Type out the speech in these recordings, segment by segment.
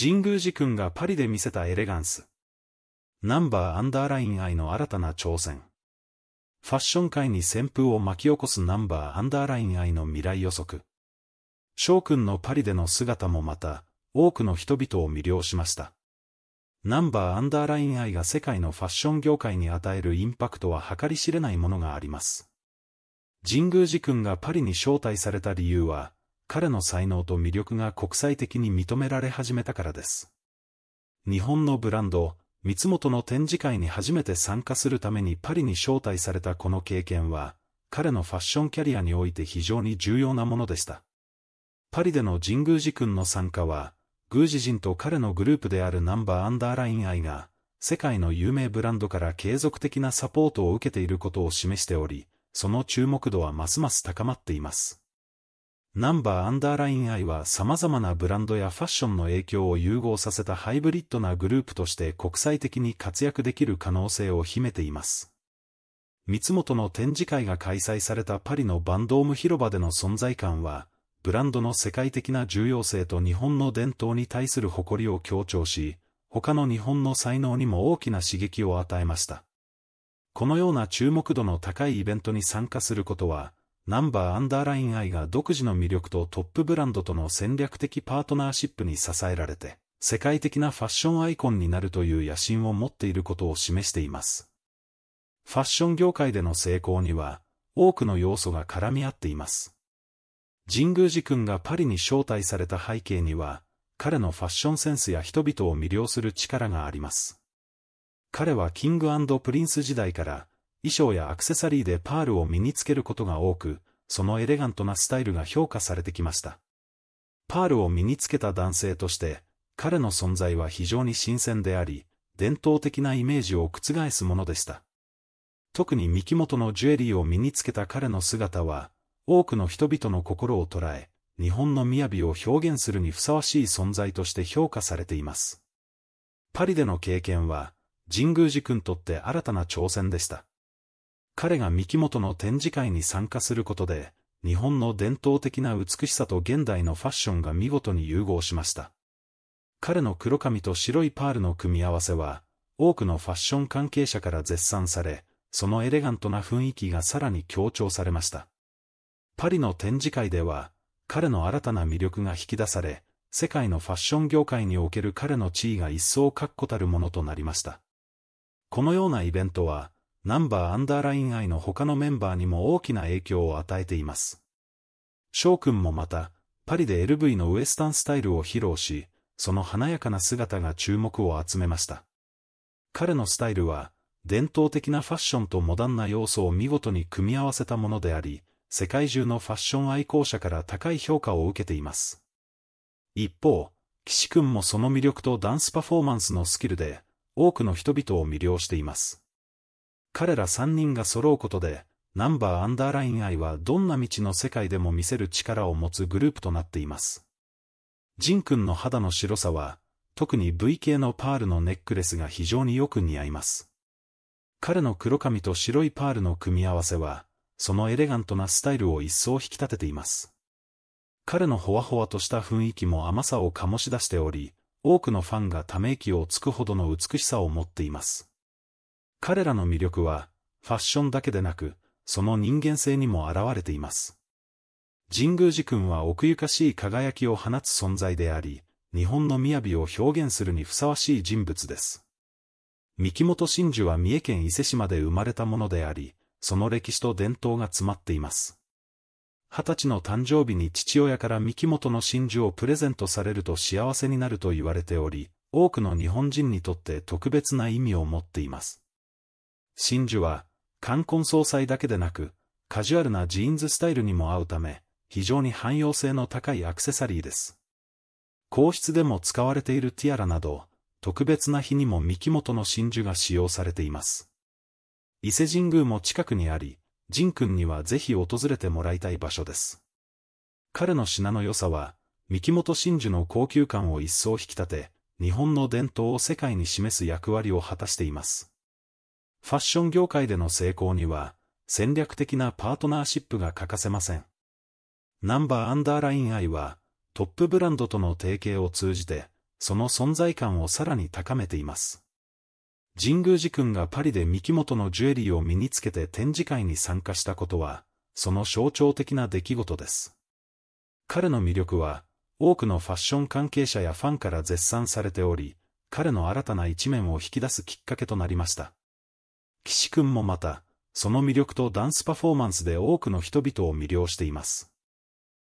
神宮寺君がパリで見せたエレガンス。ナンバーアンダーライン愛の新たな挑戦。ファッション界に旋風を巻き起こすナンバーアンダーライン愛の未来予測。翔くんのパリでの姿もまた、多くの人々を魅了しました。ナンバーアンダーライン愛が世界のファッション業界に与えるインパクトは計り知れないものがあります。神宮寺君がパリに招待された理由は、彼の才能と魅力が国際的に認められ始めたからです。日本のブランド、三本の展示会に初めて参加するためにパリに招待されたこの経験は、彼のファッションキャリアにおいて非常に重要なものでした。パリでの神宮寺君の参加は、宮司人と彼のグループであるナンバーアンダーライン愛が、世界の有名ブランドから継続的なサポートを受けていることを示しており、その注目度はますます高まっています。ナンバーアンダーライン I は様々なブランドやファッションの影響を融合させたハイブリッドなグループとして国際的に活躍できる可能性を秘めています。三本の展示会が開催されたパリのバンドーム広場での存在感は、ブランドの世界的な重要性と日本の伝統に対する誇りを強調し、他の日本の才能にも大きな刺激を与えました。このような注目度の高いイベントに参加することは、ナンバーアンダーライン I が独自の魅力とトップブランドとの戦略的パートナーシップに支えられて、世界的なファッションアイコンになるという野心を持っていることを示しています。ファッション業界での成功には、多くの要素が絡み合っています。神宮寺君がパリに招待された背景には、彼のファッションセンスや人々を魅了する力があります。彼はキングプリンス時代から、衣装やアクセサリーでパールを身につけることが多く、そのエレガントなスタイルが評価されてきました。パールを身につけた男性として、彼の存在は非常に新鮮であり、伝統的なイメージを覆すものでした。特に三木本のジュエリーを身につけた彼の姿は、多くの人々の心を捉え、日本の雅を表現するにふさわしい存在として評価されています。パリでの経験は、神宮寺君とって新たな挑戦でした。彼が三木本の展示会に参加することで、日本の伝統的な美しさと現代のファッションが見事に融合しました。彼の黒髪と白いパールの組み合わせは、多くのファッション関係者から絶賛され、そのエレガントな雰囲気がさらに強調されました。パリの展示会では、彼の新たな魅力が引き出され、世界のファッション業界における彼の地位が一層確固たるものとなりました。このようなイベントは、ナンバーアンダーライン愛の他のメンバーにも大きな影響を与えています。翔くんもまた、パリで LV のウエスタンスタイルを披露し、その華やかな姿が注目を集めました。彼のスタイルは、伝統的なファッションとモダンな要素を見事に組み合わせたものであり、世界中のファッション愛好者から高い評価を受けています。一方、岸くんもその魅力とダンスパフォーマンスのスキルで、多くの人々を魅了しています。彼ら3人が揃うことで、ナンバーアンダーライン愛はどんな道の世界でも見せる力を持つグループとなっています。ジン君の肌の白さは、特に V 系のパールのネックレスが非常によく似合います。彼の黒髪と白いパールの組み合わせは、そのエレガントなスタイルを一層引き立てています。彼のほわほわとした雰囲気も甘さを醸し出しており、多くのファンがため息をつくほどの美しさを持っています。彼らの魅力は、ファッションだけでなく、その人間性にも現れています。神宮寺君は奥ゆかしい輝きを放つ存在であり、日本の雅を表現するにふさわしい人物です。三木本真珠は三重県伊勢市まで生まれたものであり、その歴史と伝統が詰まっています。二十歳の誕生日に父親から三木本の真珠をプレゼントされると幸せになると言われており、多くの日本人にとって特別な意味を持っています。真珠は、冠婚葬祭だけでなく、カジュアルなジーンズスタイルにも合うため、非常に汎用性の高いアクセサリーです。皇室でも使われているティアラなど、特別な日にも三木元の真珠が使用されています。伊勢神宮も近くにあり、仁君にはぜひ訪れてもらいたい場所です。彼の品の良さは、三木本真珠の高級感を一層引き立て、日本の伝統を世界に示す役割を果たしています。ファッション業界での成功には、戦略的なパートナーシップが欠かせません。ナンバーアンダーライン I は、トップブランドとの提携を通じて、その存在感をさらに高めています。神宮寺君がパリで三木本のジュエリーを身につけて展示会に参加したことは、その象徴的な出来事です。彼の魅力は、多くのファッション関係者やファンから絶賛されており、彼の新たな一面を引き出すきっかけとなりました。岸くんもまた、その魅力とダンスパフォーマンスで多くの人々を魅了しています。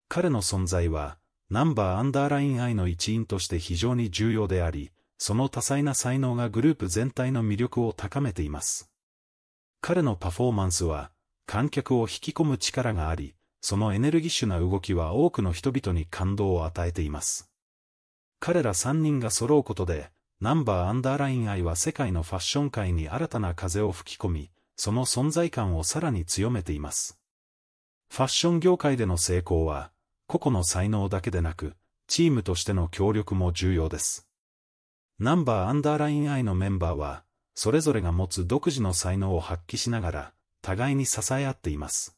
彼の存在は、ナンバーアンダーライン愛の一員として非常に重要であり、その多彩な才能がグループ全体の魅力を高めています。彼のパフォーマンスは、観客を引き込む力があり、そのエネルギッシュな動きは多くの人々に感動を与えています。彼ら3人が揃うことで、ナンバーアンダーライン愛は世界のファッション界に新たな風を吹き込み、その存在感をさらに強めています。ファッション業界での成功は、個々の才能だけでなく、チームとしての協力も重要です。ナンバーアンダーライン愛のメンバーは、それぞれが持つ独自の才能を発揮しながら、互いに支え合っています。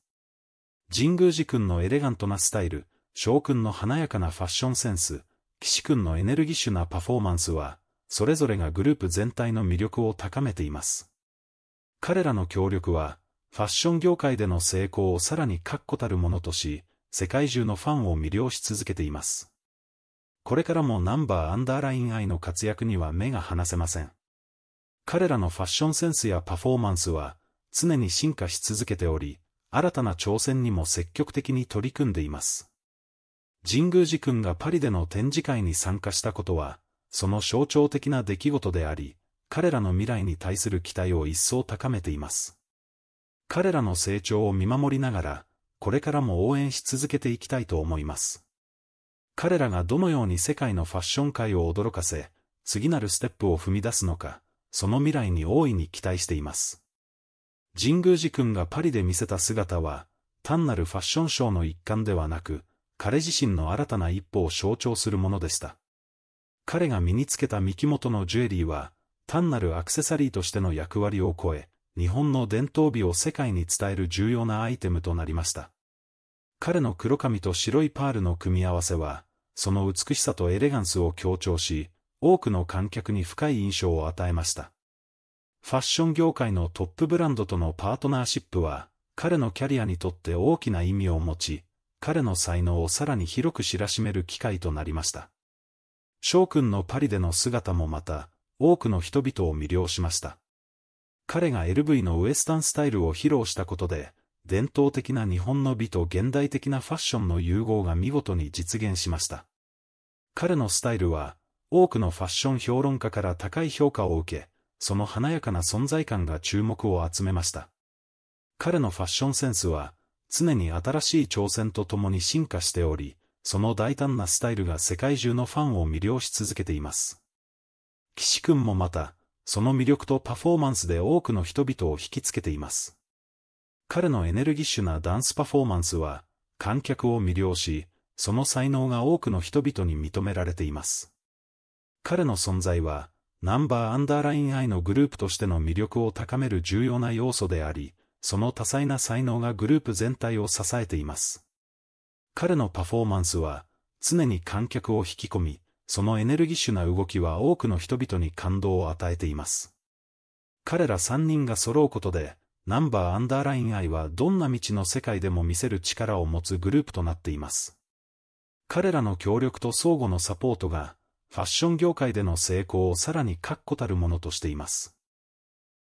神宮寺君のエレガントなスタイル、翔君の華やかなファッションセンス、岸君のエネルギッシュなパフォーマンスは、それぞれがグループ全体の魅力を高めています。彼らの協力は、ファッション業界での成功をさらに確固たるものとし、世界中のファンを魅了し続けています。これからもナンバーアンダーライン愛の活躍には目が離せません。彼らのファッションセンスやパフォーマンスは、常に進化し続けており、新たな挑戦にも積極的に取り組んでいます。神宮寺君がパリでの展示会に参加したことは、その象徴的な出来事であり、彼らの未来に対する期待を一層高めています。彼らの成長を見守りながら、これからも応援し続けていきたいと思います。彼らがどのように世界のファッション界を驚かせ、次なるステップを踏み出すのか、その未来に大いに期待しています。神宮寺君がパリで見せた姿は、単なるファッションショーの一環ではなく、彼自身の新たな一歩を象徴するものでした。彼が身につけた三木本のジュエリーは、単なるアクセサリーとしての役割を超え、日本の伝統美を世界に伝える重要なアイテムとなりました。彼の黒髪と白いパールの組み合わせは、その美しさとエレガンスを強調し、多くの観客に深い印象を与えました。ファッション業界のトップブランドとのパートナーシップは、彼のキャリアにとって大きな意味を持ち、彼の才能をさらに広く知らしめる機会となりました。翔くんのパリでの姿もまた、多くの人々を魅了しました。彼が LV のウエスタンスタイルを披露したことで、伝統的な日本の美と現代的なファッションの融合が見事に実現しました。彼のスタイルは、多くのファッション評論家から高い評価を受け、その華やかな存在感が注目を集めました。彼のファッションセンスは、常に新しい挑戦とともに進化しており、その大胆なスタイルが世界中のファンを魅了し続けています。岸くんもまた、その魅力とパフォーマンスで多くの人々を引きつけています。彼のエネルギッシュなダンスパフォーマンスは、観客を魅了し、その才能が多くの人々に認められています。彼の存在は、ナンバーアンダーライン I のグループとしての魅力を高める重要な要素であり、その多彩な才能がグループ全体を支えています。彼のパフォーマンスは、常に観客を引き込み、そのエネルギッシュな動きは多くの人々に感動を与えています。彼ら3人が揃うことで、ナンバーアンダーライン愛はどんな道の世界でも見せる力を持つグループとなっています。彼らの協力と相互のサポートが、ファッション業界での成功をさらに確固たるものとしています。